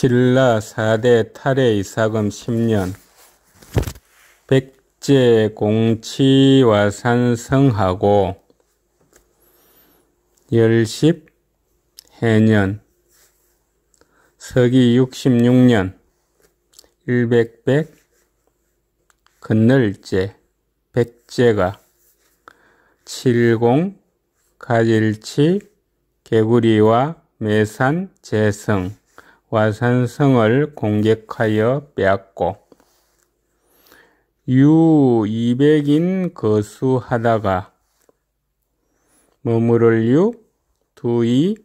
신라 4대 탈의 이사금 10년 백제 공치와산성하고 열십 해년 서기 66년 일백백 건널제 백제가 칠공 가질치 개구리와 매산 재성 와산성을 공격하여 빼앗고 유 200인 거수하다가 머무를 유 두이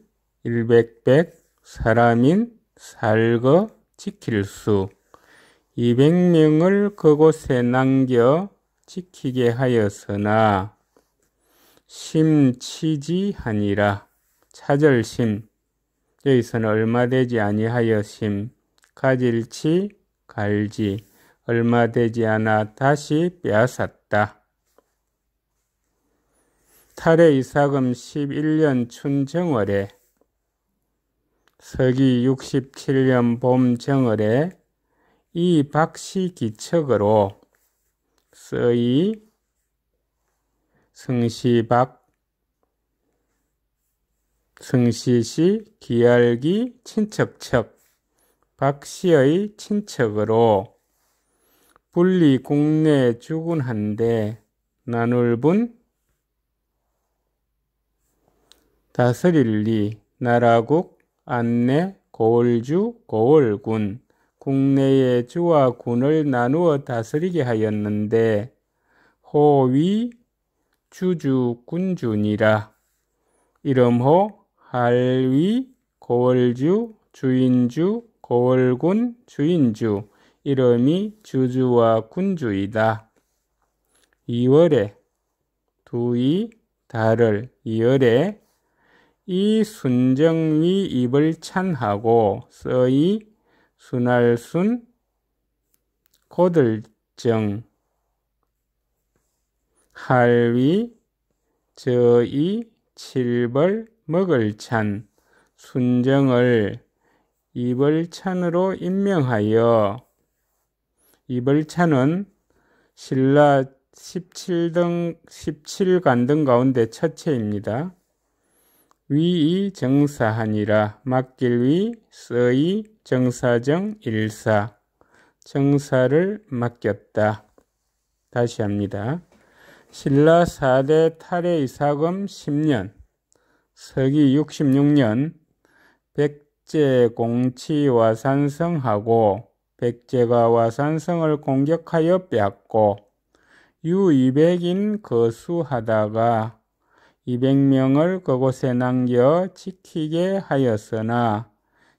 0 0백 사람인 살거 지킬 수 200명을 그곳에 남겨 지키게 하였으나 심치지하니라 차절심 여기서는 얼마 되지 아니하였심 가질치 갈지 얼마 되지 않아 다시 빼앗았다. 탈의 이사금 11년 춘정월에 서기 67년 봄정월에 이 박씨 기척으로 서이 승시박 승시시 기알기 친척척 박씨의 친척으로 분리 국내 주군한데 나눌분 다스릴리 나라국 안내 고을주 고을군 국내의 주와 군을 나누어 다스리게 하였는데 호위 주주 군주니라 이름호 할위, 고월주, 주인주, 고월군, 주인주, 이름이 주주와 군주이다. 2월에 두이 달을 이열에 이 순정위 입을 찬하고 써이 순할순 고들정 할위 저이 칠벌 먹을 찬, 순정을 입을 찬으로 임명하여 입을 찬은 신라 17등 17관등 가운데 첫째입니다. 위이 정사하니라 맡길위 써이 정사정 일사 정사를 맡겼다. 다시 합니다. 신라 4대 탈의 이사금 10년 서기 66년 백제 공치와 산성하고 백제가 와산성을 공격하여 빼앗고 유200인 거수하다가 200명을 그곳에 남겨 지키게 하였으나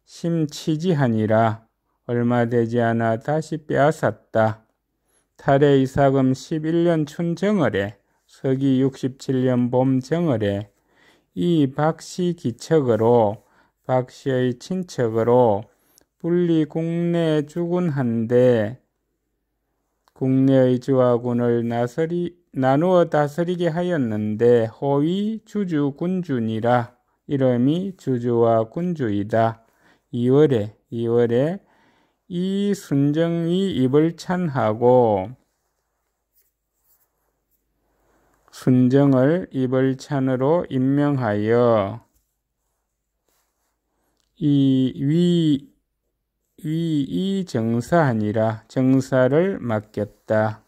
심치지하니라 얼마 되지 않아 다시 빼앗았다. 탈의 이사금 11년 춘정을에 서기 67년 봄정을에 이 박씨 기척으로 박씨의 친척으로 분리 국내 주군 한데 국내의 주화군을 나서리, 나누어 다스리게 하였는데 허위 주주 군주니라 이름이 주주와 군주이다. 2월에 2월에 이 순정이 입을 찬하고 순정을 이벌찬으로 임명하여 이 위 위 이 정사아니라 정사를 맡겼다.